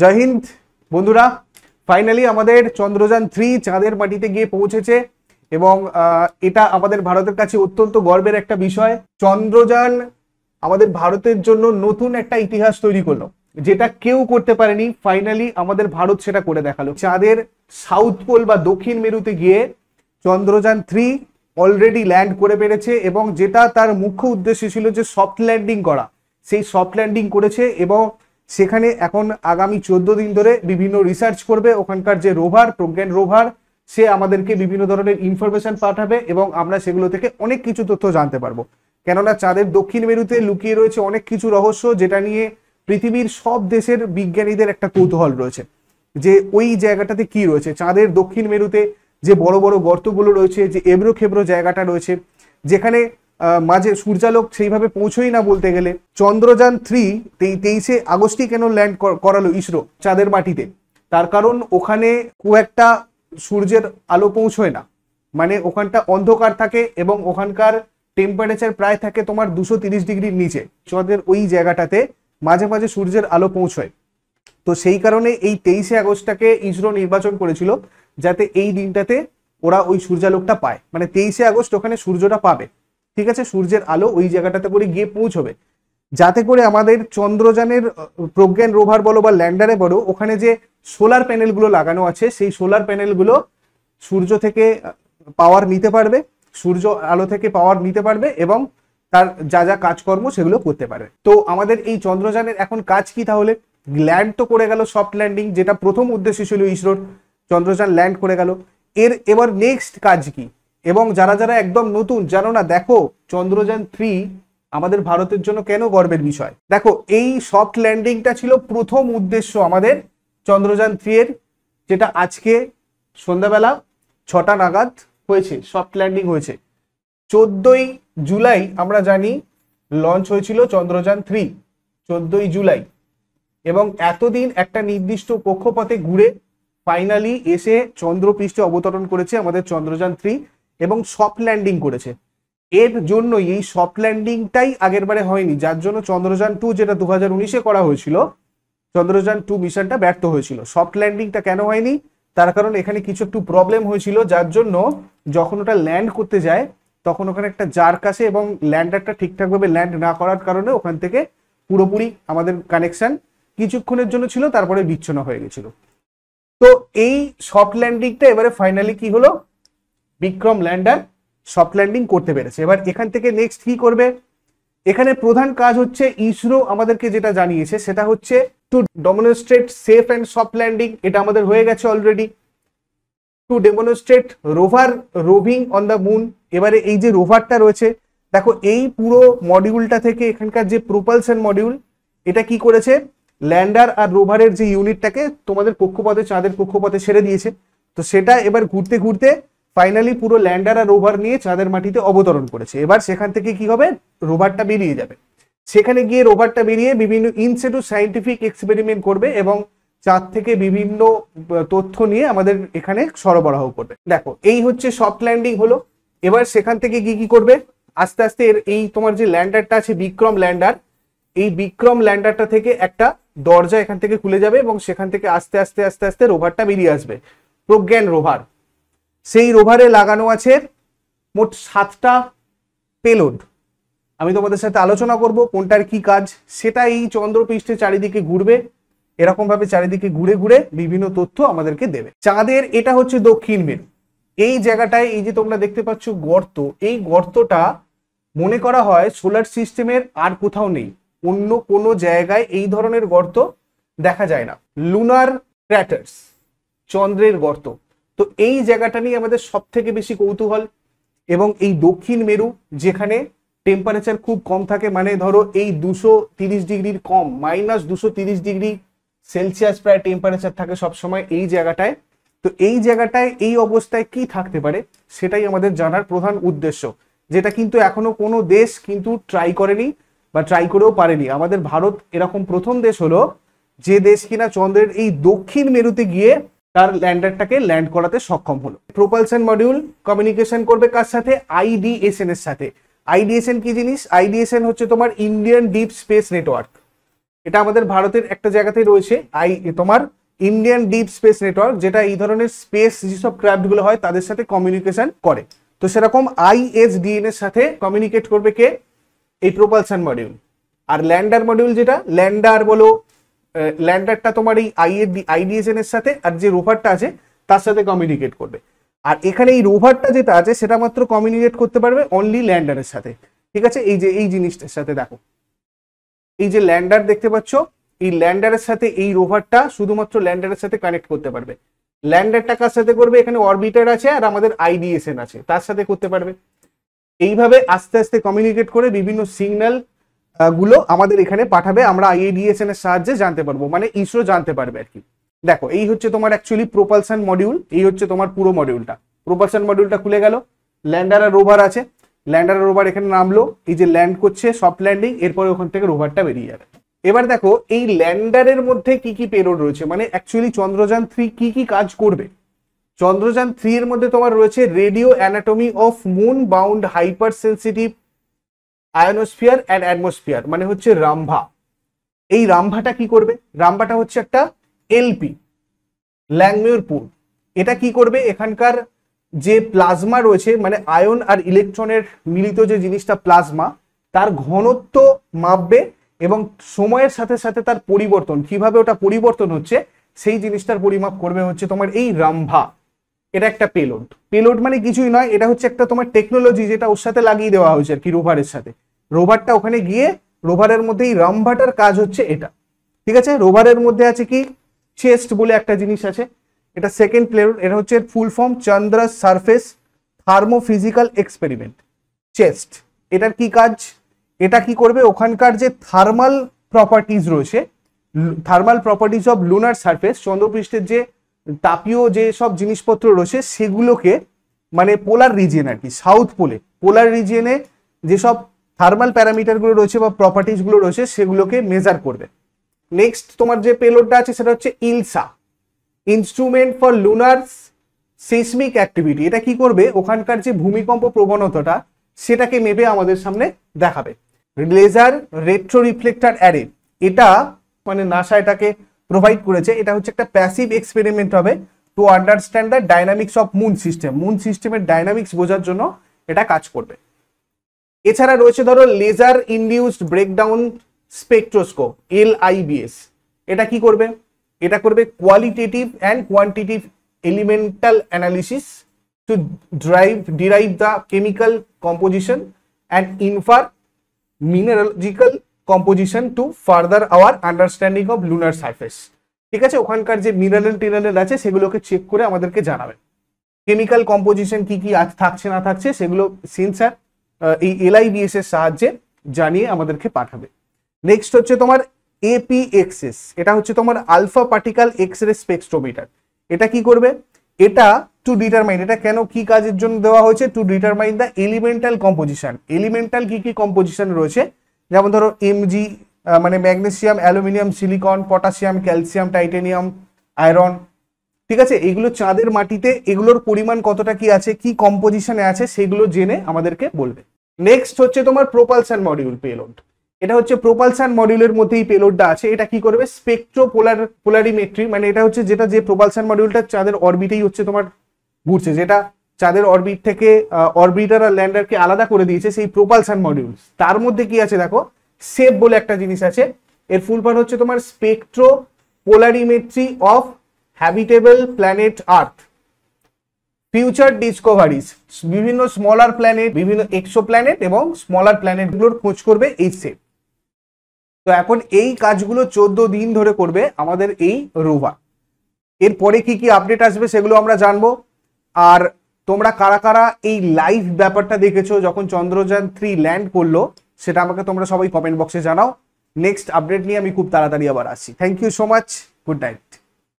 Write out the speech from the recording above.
জয় হিন্দ বন্ধুরা ফাইনালি আমাদের চন্দ্রযান থ্রি চাঁদের মাটিতে গিয়ে পৌঁছেছে এবং এটা আমাদের ভারতের কাছে অত্যন্ত গর্বের একটা বিষয় চন্দ্রযান আমাদের ভারতের জন্য নতুন একটা ইতিহাস তৈরি করলো যেটা কেউ করতে পারেনি ফাইনালি আমাদের ভারত সেটা করে দেখালো চাঁদের সাউথ পোল বা দক্ষিণ মেরুতে গিয়ে চন্দ্রযান থ্রি অলরেডি ল্যান্ড করে পেরেছে এবং যেটা তার মুখ্য উদ্দেশ্য ছিল যে সফট ল্যান্ডিং করা সেই সফট ল্যান্ডিং করেছে এবং সেখানে এখন আগামী চোদ্দ দিন ধরে বিভিন্ন রিসার্চ করবে ওখানকার যে রোভার প্রজ্ঞান রোভার সে আমাদেরকে বিভিন্ন ধরনের ইনফরমেশন পাঠাবে এবং আমরা সেগুলো থেকে অনেক কিছু তথ্য জানতে পারবো কেননা চাঁদের দক্ষিণ মেরুতে লুকিয়ে রয়েছে অনেক কিছু রহস্য যেটা নিয়ে পৃথিবীর সব দেশের বিজ্ঞানীদের একটা কৌতূহল রয়েছে যে ওই জায়গাটাতে কি রয়েছে চাঁদের দক্ষিণ মেরুতে যে বড় বড় গর্তগুলো রয়েছে যে এবড়ো খেবড়ো জায়গাটা রয়েছে যেখানে মাঝে সূর্যালোক সেইভাবে পৌঁছই না বলতে গেলে চন্দ্রযান থ্রি তেইশে আগস্টই কেন ল্যান্ড করালো ইসরো চাঁদের মাটিতে তার কারণ ওখানে খুব একটা সূর্যের আলো পৌঁছয় না মানে ওখানটা অন্ধকার থাকে এবং ওখানকার টেম্পারেচার প্রায় থাকে তোমার দুশো তিরিশ ডিগ্রির নিচে চাঁদের ওই জায়গাটাতে মাঝে মাঝে সূর্যের আলো পৌঁছয় তো সেই কারণে এই তেইশে আগস্টটাকে ইসরো নির্বাচন করেছিল যাতে এই দিনটাতে ওরা ওই সূর্যালোকটা পায় মানে তেইশে আগস্ট ওখানে সূর্যটা পাবে ঠিক আছে সূর্যের আলো ওই জায়গাটাতে করে গিয়ে পৌঁছবে যাতে করে আমাদের চন্দ্রযানের প্রজ্ঞান রোভার বলো বা ল্যান্ডারে বলো ওখানে যে সোলার প্যানেলগুলো লাগানো আছে সেই সোলার প্যানেলগুলো সূর্য থেকে পাওয়ার নিতে পারবে সূর্য আলো থেকে পাওয়ার নিতে পারবে এবং তার যা যা কাজকর্ম সেগুলো করতে পারবে তো আমাদের এই চন্দ্রযানের এখন কাজ কি তাহলে ল্যান্ড তো করে গেল সফট ল্যান্ডিং যেটা প্রথম উদ্দেশ্য ছিল ইসরোর চন্দ্রযান ল্যান্ড করে গেল এর এবার নেক্সট কাজ কি এবং যারা যারা একদম নতুন জানো না দেখো চন্দ্রযান থ্রি আমাদের ভারতের জন্য কেন গর্বের বিষয় দেখো এই সফট ল্যান্ডিংটা ছিল প্রথম উদ্দেশ্য আমাদের চন্দ্রযান থ্রি এর যেটা আজকে সন্ধ্যাবেলা ছটা নাগাদ হয়েছে সফট ল্যান্ডিং হয়েছে চোদ্দই জুলাই আমরা জানি লঞ্চ হয়েছিল চন্দ্রযান থ্রি চোদ্দই জুলাই এবং এতদিন একটা নির্দিষ্ট কক্ষপথে ঘুরে ফাইনালি এসে চন্দ্রপৃষ্ঠে অবতরণ করেছে আমাদের চন্দ্রযান থ্রি এবং সফট ল্যান্ডিং করেছে এর জন্য এই সফট ল্যান্ডিংটাই আগের বারে হয়নি যার জন্য চন্দ্রযান টু যেটা দু হাজার উনিশে করা হয়েছিল চন্দ্রযান টু মিশনটা ব্যর্থ হয়েছিল সফট ল্যান্ডিংটা কেন হয়নি তার কারণ এখানে কিছু একটু প্রবলেম হয়েছিল যার জন্য যখন ওটা ল্যান্ড করতে যায় তখন ওখানে একটা জার কাছে এবং ল্যান্ডারটা ঠিকঠাকভাবে ল্যান্ড না করার কারণে ওখান থেকে পুরোপুরি আমাদের কানেকশন কিছুক্ষণের জন্য ছিল তারপরে বিচ্ছন্ন হয়ে গেছিল তো এই সফট ল্যান্ডিংটা এবারে ফাইনালি কি হলো বিক্রম ল্যান্ডার সফট ল্যান্ডিং করতে পেরেছে এবার এখান থেকে নেক্সট কি করবে এখানে প্রধান কাজ হচ্ছে ইসরো আমাদেরকে যেটা জানিয়েছে সেটা হচ্ছে to demonstrate safe and soft landing এটা আমাদের হয়ে গেছে already to demonstrate rover roving on the moon এবারে এই যে রোভারটা রয়েছে দেখো এই পুরো মডিউলটা থেকে এখানকার যে প্রোপালশন মডিউল এটা কি করেছে ল্যান্ডার আর রোভারের যে ইউনিটটাকে তোমাদের কক্ষপথে চাঁদের কক্ষপথে ছেড়ে দিয়েছে তো সেটা এবার ঘুরতে ঘুরতে ফাইনালি পুরো ল্যান্ডার আর রোভার নিয়ে চাঁদের মাটিতে অবতরণ করেছে এবার সেখান থেকে কি হবে রোভারটা বেরিয়ে যাবে সেখানে গিয়ে রোভারটা বেরিয়ে বিভিন্ন ইনসেটু সাইন্টিফিক এক্সপেরিমেন্ট করবে এবং চাঁদ থেকে বিভিন্ন তথ্য নিয়ে আমাদের এখানে সরবরাহ করবে দেখো এই হচ্ছে সফট ল্যান্ডিং হলো এবার সেখান থেকে কি কি করবে আস্তে আস্তে এই তোমার যে ল্যান্ডারটা আছে বিক্রম ল্যান্ডার এই বিক্রম ল্যান্ডারটা থেকে একটা দরজা এখান থেকে খুলে যাবে এবং সেখান থেকে আস্তে আস্তে আস্তে আস্তে রোভারটা বেরিয়ে আসবে প্রজ্ঞান রোভার সেই রোভারে লাগানো আছে মোট সাতটা পেলোড আমি তোমাদের সাথে আলোচনা করব কোনটার কি কাজ সেটা এই চন্দ্রপৃষ্ঠে চারিদিকে ঘুরবে এরকমভাবে চারিদিকে ঘুরে ঘুরে বিভিন্ন তথ্য আমাদেরকে দেবে চাঁদের এটা হচ্ছে দক্ষিণ মেরু এই জায়গাটায় এই যে তোমরা দেখতে পাচ্ছ গর্ত এই গর্তটা মনে করা হয় সোলার সিস্টেমের আর কোথাও নেই অন্য কোনো জায়গায় এই ধরনের গর্ত দেখা যায় না লুনার ক্র্যাটার্স চন্দ্রের গর্ত তো এই জায়গাটা নিয়ে আমাদের সব থেকে বেশি কৌতূহল এবং এই দক্ষিণ মেরু যেখানে টেম্পারেচার খুব কম থাকে মানে ধরো এই দুশো তিরিশ ডিগ্রির কম মাইনাস দুশো তিরিশ ডিগ্রি সেলসিয়াস প্রায় টেম্পারেচার থাকে সবসময় এই জায়গাটায় তো এই জায়গাটায় এই অবস্থায় কি থাকতে পারে সেটাই আমাদের জানার প্রধান উদ্দেশ্য যেটা কিন্তু এখনো কোনো দেশ কিন্তু ট্রাই করেনি বা ট্রাই করেও পারেনি আমাদের ভারত এরকম প্রথম দেশ হলো যে দেশ কিনা চন্দ্রের এই দক্ষিণ মেরুতে গিয়ে তার ল্যান্ডারটাকে ল্যান্ড করাতে সক্ষম হলো প্রোপালসান মডিউল কমিউনিকেশন করবে কার সাথে আইডিএসএন এর সাথে আইডিএসএন কি জিনিস আইডিএসএন হচ্ছে তোমার ইন্ডিয়ান ডিপ স্পেস নেটওয়ার্ক এটা আমাদের ভারতের একটা জায়গাতেই রয়েছে আই তোমার ইন্ডিয়ান ডিপ স্পেস নেটওয়ার্ক যেটা এই ধরনের স্পেস যেসব ক্র্যাফটগুলো হয় তাদের সাথে কমিউনিকেশন করে তো সেরকম আইএসডিএন এর সাথে কমিউনিকেট করবে কে এই প্রোপালশন মডিউল আর ল্যান্ডার মডিউল যেটা ল্যান্ডার বলো ল্যান্ডারটা তোমার এই আই এর আইডিএসএন এর সাথে আর যে রোভারটা আছে তার সাথে কমিউনিকেট করবে আর এখানে এই রোভারটা যেটা আছে সেটা মাত্র কমিউনিকেট করতে পারবে অনলি ল্যান্ডারের সাথে ঠিক আছে এই যে এই জিনিসটার সাথে দেখো এই যে ল্যান্ডার দেখতে পাচ্ছ এই ল্যান্ডারের সাথে এই রোভারটা শুধুমাত্র ল্যান্ডারের সাথে কানেক্ট করতে পারবে ল্যান্ডারটা কার সাথে করবে এখানে অরবিটার আছে আর আমাদের আইডিএসএন আছে তার সাথে করতে পারবে এইভাবে আস্তে আস্তে কমিউনিকেট করে বিভিন্ন সিগন্যাল গুলো আমাদের এখানে পাঠাবে আমরা আইএডিএসএন এর সাহায্যে জানতে পারবো মানে ইসরো জানতে পারবে আর কি দেখো এই হচ্ছে তোমার অ্যাকচুয়ালি প্রোপালশন মডিউল এই হচ্ছে তোমার পুরো মডিউলটা প্রোপালশন মডিউলটা খুলে গেল ল্যান্ডার আর রোভার আছে ল্যান্ডার আর রোভার এখানে নামলো এই যে ল্যান্ড করছে সফট ল্যান্ডিং এরপরে ওখান থেকে রোভারটা বেরিয়ে যাবে এবার দেখো এই ল্যান্ডারের মধ্যে কি কি পেরোড রয়েছে মানে অ্যাকচুয়ালি চন্দ্রযান থ্রি কি কি কাজ করবে চন্দ্রযান থ্রি এর মধ্যে তোমার রয়েছে radio anatomy of moon bound hyper sensitive ionosphere and atmosphere মানে হচ্ছে রাম্ভা এই রাম্ভাটা কি করবে রাম্ভাটা হচ্ছে একটা এলপি ল্যাংমিওর পুল এটা কি করবে এখানকার যে প্লাজমা রয়েছে মানে আয়ন আর ইলেকট্রনের মিলিত যে জিনিসটা প্লাজমা তার ঘনত্ব মাপবে এবং সময়ের সাথে সাথে তার পরিবর্তন কিভাবে ওটা পরিবর্তন হচ্ছে সেই জিনিসটার পরিমাপ করবে হচ্ছে তোমার এই রাম্ভা এটা একটা পেলোড পেলোড মানে কিছুই নয় এটা হচ্ছে একটা তোমার টেকনোলজি যেটা ওর সাথে লাগিয়ে দেওয়া হয়েছে আর কি রোভারের সাথে রোভারটা ওখানে গিয়ে রোভারের মধ্যে এই রামভাটার কাজ হচ্ছে এটা ঠিক আছে রোভারের মধ্যে আছে কি চেস্ট বলে একটা জিনিস আছে এটা সেকেন্ড প্লেলোড এটা হচ্ছে full form Chandra surface thermophysical experiment ChaSTE এটার কি কাজ এটা কি করবে ওখানকার যে থার্মাল প্রপার্টিজ রয়েছে thermal properties of lunar surface চন্দ্রপৃষ্ঠের যে তাপীয় যে সব জিনিসপত্র রয়েছে সেগুলোকে মানে পোলার রিজিয়ন আর কি সাউথ পোলে পোলার রিজিয়নে যেসব থার্মাল প্যারামিটারগুলো রয়েছে বা প্রপার্টিসগুলো রয়েছে সেগুলোকে মেজার করবে নেক্সট তোমার যে পেলোডটা আছে সেটা হচ্ছে ILSA instrument for lunar seismic activity এটা কি করবে ওখানকার যে ভূমিকম্প প্রবণতাটা সেটাকে মেপে আমাদের সামনে দেখাবে লেজার রেট্রো রিফ্লেক্টার অ্যারে এটা মানে নাসা এটাকে প্রোভাইড করেছে এটা হচ্ছে একটা প্যাসিভ এক্সপেরিমেন্ট হবে to understand the dynamics of moon system moon সিস্টেমের ডাইনামিক্স বোঝার জন্য এটা কাজ করবে এছাড়া রয়েছে ধরো laser induced breakdown spectroscope L IBS এটা কি করবে এটা করবে qualitative and quantitative elemental analysis to drive derive the chemical composition and infer mineralogical composition to further our understanding of lunar surface ঠিক আছে ওখানকার যে মিনারেল টিনারেল আছে সেগুলোকে চেক করে আমাদেরকে জানাবেন কেমিক্যাল কম্পোজিশন কি কি আজ থাকছে না থাকছে সেগুলো সেন্সার এই এলআইবিএস এর সাহায্যে জানিয়ে আমাদেরকে পাঠাবে নেক্সট হচ্ছে তোমার এপি এটা হচ্ছে তোমার আলফা পার্টিকাল এক্স রে স্পেক্সট্রোমিটার এটা কি করবে এটা টু ডিটারমাইন এটা কেন কি কাজের জন্য দেওয়া হয়েছে to determine the elemental composition elemental কি কি কম্পোজিশন রয়েছে যেমন ধরো এমজি মানে magnesium aluminium silicon potassium calcium titanium iron ঠিক আছে এগুলো চাঁদের মাটিতে এগুলোর পরিমাণ কতটা কি আছে কি কম্পোজিশনে আছে সেগুলো জেনে আমাদেরকে বলবে নেক্সট হচ্ছে তোমার প্রোপালসান মডিউল পেলোড এটা হচ্ছে প্রোপালসান মডিউলের মধ্যেই পেলোডটা আছে এটা কি করবে স্পেকট্রো পোলার পোলারিমেট্রি মানে এটা হচ্ছে যেটা যে প্রোপালসান মডিউলটা চাঁদের অরবিটেই হচ্ছে তোমার ঘুরছে যেটা চাঁদের অরবিট থেকে অরবিটার আর ল্যান্ডারকে আলাদা করে দিয়েছে সেই প্রোপালসান মডিউল তার মধ্যে কি আছে দেখো সেপ বলে একটা জিনিস আছে এর ফুল পার হচ্ছে তোমার spectropolarimetry of habitable planet Earth future discoveries বিভিন্ন স্মলার প্ল্যানেট বিভিন্ন এক্সো প্ল্যানেট এবং স্মলার প্ল্যানেটগুলোর খোঁজ করবে এই সেপ তো এখন এই কাজগুলো চোদ্দ দিন ধরে করবে আমাদের এই রোভার এরপরে কি কি আপডেট আসবে সেগুলো আমরা জানবো আর তোমরা কারা কারা এই লাইভ ব্যাপারটা দেখেছো যখন চন্দ্রযান থ্রি ল্যান্ড করলো সেটা আমাকে তোমরা সবাই কমেন্ট বক্সে জানাও নেক্সট আপডেট নিয়ে আমি খুব তাড়াতাড়ি আবার আসছি thank you so much good night